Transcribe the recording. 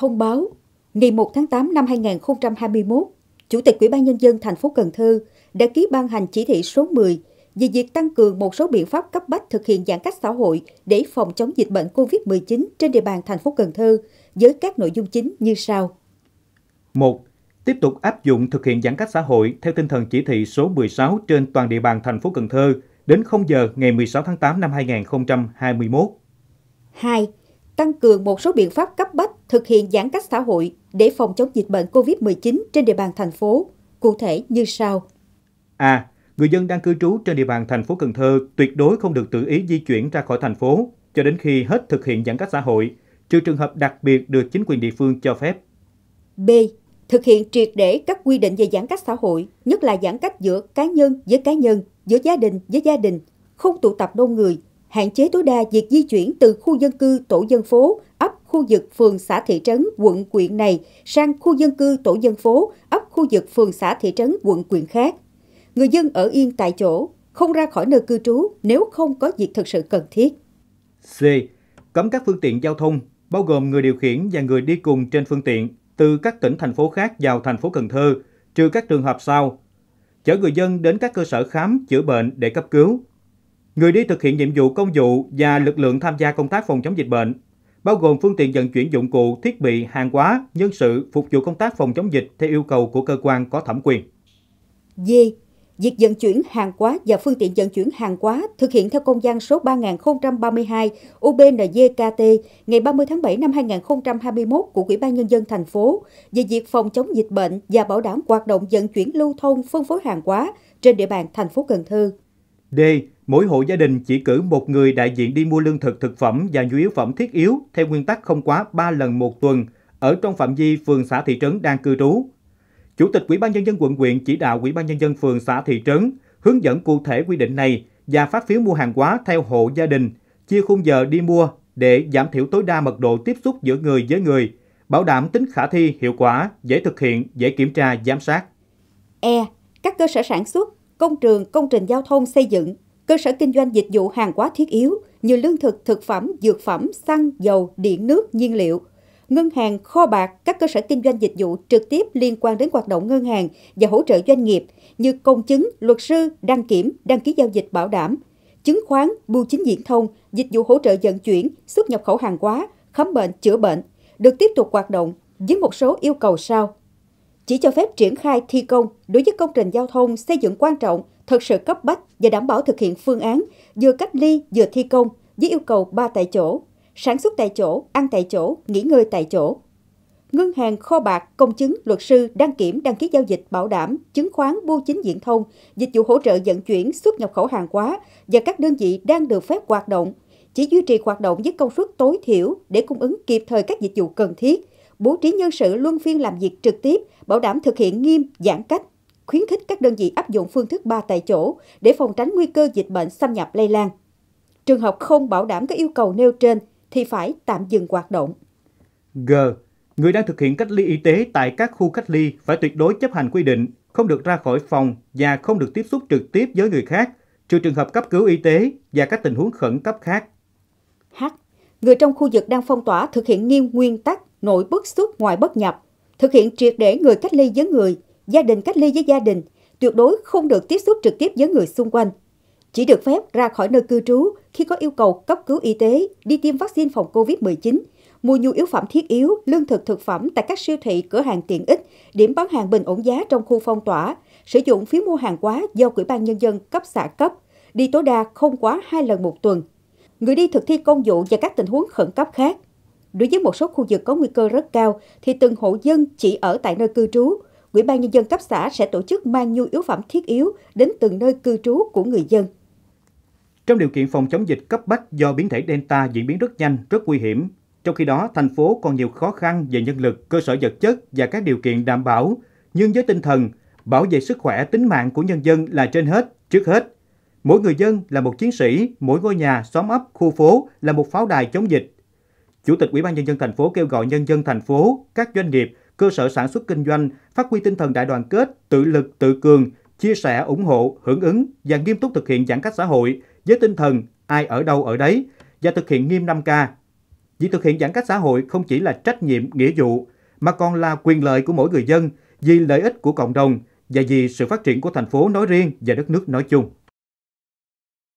Thông báo, ngày 1 tháng 8 năm 2021, Chủ tịch Ủy ban Nhân dân thành phố Cần Thơ đã ký ban hành chỉ thị số 10 về việc tăng cường một số biện pháp cấp bách thực hiện giãn cách xã hội để phòng chống dịch bệnh COVID-19 trên địa bàn thành phố Cần Thơ với các nội dung chính như sau. 1. Tiếp tục áp dụng thực hiện giãn cách xã hội theo tinh thần chỉ thị số 16 trên toàn địa bàn thành phố Cần Thơ đến 0 giờ ngày 16 tháng 8 năm 2021. 2 tăng cường một số biện pháp cấp bách thực hiện giãn cách xã hội để phòng chống dịch bệnh COVID-19 trên địa bàn thành phố, cụ thể như sau. A. Người dân đang cư trú trên địa bàn thành phố Cần Thơ tuyệt đối không được tự ý di chuyển ra khỏi thành phố cho đến khi hết thực hiện giãn cách xã hội, trừ trường hợp đặc biệt được chính quyền địa phương cho phép. B. Thực hiện triệt để các quy định về giãn cách xã hội, nhất là giãn cách giữa cá nhân với cá nhân, giữa gia đình với gia đình, không tụ tập đông người, hạn chế tối đa việc di chuyển từ khu dân cư tổ dân phố, ấp, khu vực, phường, xã, thị trấn, quận, quyện này sang khu dân cư tổ dân phố, ấp, khu vực, phường, xã, thị trấn, quận, quyện khác. Người dân ở yên tại chỗ, không ra khỏi nơi cư trú nếu không có việc thực sự cần thiết. C. Cấm các phương tiện giao thông, bao gồm người điều khiển và người đi cùng trên phương tiện từ các tỉnh thành phố khác vào thành phố Cần Thơ, trừ các trường hợp sau. Chở người dân đến các cơ sở khám, chữa bệnh để cấp cứu, người đi thực hiện nhiệm vụ công vụ và lực lượng tham gia công tác phòng chống dịch bệnh, bao gồm phương tiện vận chuyển dụng cụ, thiết bị, hàng hóa, nhân sự phục vụ công tác phòng chống dịch theo yêu cầu của cơ quan có thẩm quyền. D. Việc vận chuyển hàng hóa và phương tiện vận chuyển hàng hóa thực hiện theo công văn số 3032 UBNDKT ngày 30 tháng 7 năm 2021 của Ủy ban Nhân dân thành phố về việc phòng chống dịch bệnh và bảo đảm hoạt động vận chuyển lưu thông phân phối hàng hóa trên địa bàn thành phố Cần Thơ. D Mỗi hộ gia đình chỉ cử một người đại diện đi mua lương thực thực phẩm và nhu yếu phẩm thiết yếu theo nguyên tắc không quá 3 lần một tuần ở trong phạm vi phường xã thị trấn đang cư trú. Chủ tịch Ủy ban nhân dân quận huyện chỉ đạo Ủy ban nhân dân phường xã thị trấn hướng dẫn cụ thể quy định này và phát phiếu mua hàng hóa theo hộ gia đình, chia khung giờ đi mua để giảm thiểu tối đa mật độ tiếp xúc giữa người với người, bảo đảm tính khả thi, hiệu quả, dễ thực hiện, dễ kiểm tra, giám sát. E. Các cơ sở sản xuất, công trường, công trình giao thông xây dựng cơ sở kinh doanh dịch vụ hàng hóa thiết yếu như lương thực, thực phẩm, dược phẩm, xăng, dầu, điện nước, nhiên liệu, ngân hàng, kho bạc, các cơ sở kinh doanh dịch vụ trực tiếp liên quan đến hoạt động ngân hàng và hỗ trợ doanh nghiệp như công chứng, luật sư, đăng kiểm, đăng ký giao dịch bảo đảm, chứng khoán, bưu chính diễn thông, dịch vụ hỗ trợ vận chuyển, xuất nhập khẩu hàng hóa, khám bệnh, chữa bệnh được tiếp tục hoạt động với một số yêu cầu sau. Chỉ cho phép triển khai thi công đối với công trình giao thông xây dựng quan trọng thật sự cấp bách và đảm bảo thực hiện phương án vừa cách ly vừa thi công với yêu cầu ba tại chỗ, sản xuất tại chỗ, ăn tại chỗ, nghỉ ngơi tại chỗ. Ngân hàng, kho bạc, công chứng, luật sư, đăng kiểm, đăng ký giao dịch, bảo đảm, chứng khoán, bưu chính diễn thông, dịch vụ hỗ trợ vận chuyển, xuất nhập khẩu hàng hóa và các đơn vị đang được phép hoạt động, chỉ duy trì hoạt động với công suất tối thiểu để cung ứng kịp thời các dịch vụ cần thiết, bố trí nhân sự luân phiên làm việc trực tiếp, bảo đảm thực hiện nghiêm giãn cách, khuyến khích các đơn vị áp dụng phương thức ba tại chỗ để phòng tránh nguy cơ dịch bệnh xâm nhập lây lan. Trường hợp không bảo đảm các yêu cầu nêu trên thì phải tạm dừng hoạt động. G. Người đang thực hiện cách ly y tế tại các khu cách ly phải tuyệt đối chấp hành quy định, không được ra khỏi phòng và không được tiếp xúc trực tiếp với người khác, trừ trường hợp cấp cứu y tế và các tình huống khẩn cấp khác. H. Người trong khu vực đang phong tỏa thực hiện nghiêm nguyên tắc nội bất xuất ngoài bất nhập, thực hiện triệt để người cách ly với người, gia đình cách ly với gia đình, tuyệt đối không được tiếp xúc trực tiếp với người xung quanh. Chỉ được phép ra khỏi nơi cư trú khi có yêu cầu cấp cứu y tế, đi tiêm vaccine phòng COVID-19, mua nhu yếu phẩm thiết yếu, lương thực thực phẩm tại các siêu thị, cửa hàng tiện ích, điểm bán hàng bình ổn giá trong khu phong tỏa, sử dụng phiếu mua hàng quá do Ủy ban Nhân dân cấp xã cấp, đi tối đa không quá 2 lần một tuần. Người đi thực thi công vụ và các tình huống khẩn cấp khác. Đối với một số khu vực có nguy cơ rất cao thì từng hộ dân chỉ ở tại nơi cư trú, Ủy ban Nhân dân cấp xã sẽ tổ chức mang nhu yếu phẩm thiết yếu đến từng nơi cư trú của người dân. Trong điều kiện phòng chống dịch cấp bách do biến thể Delta diễn biến rất nhanh, rất nguy hiểm, trong khi đó thành phố còn nhiều khó khăn về nhân lực, cơ sở vật chất và các điều kiện đảm bảo, nhưng với tinh thần bảo vệ sức khỏe tính mạng của nhân dân là trên hết, trước hết. Mỗi người dân là một chiến sĩ, mỗi ngôi nhà, xóm ấp, khu phố là một pháo đài chống dịch. Chủ tịch Ủy ban nhân dân thành phố kêu gọi nhân dân thành phố, các doanh nghiệp cơ sở sản xuất kinh doanh, phát huy tinh thần đại đoàn kết, tự lực, tự cường, chia sẻ, ủng hộ, hưởng ứng và nghiêm túc thực hiện giãn cách xã hội với tinh thần ai ở đâu ở đấy và thực hiện nghiêm 5K. Việc thực hiện giãn cách xã hội không chỉ là trách nhiệm, nghĩa vụ mà còn là quyền lợi của mỗi người dân vì lợi ích của cộng đồng và vì sự phát triển của thành phố nói riêng và đất nước nói chung.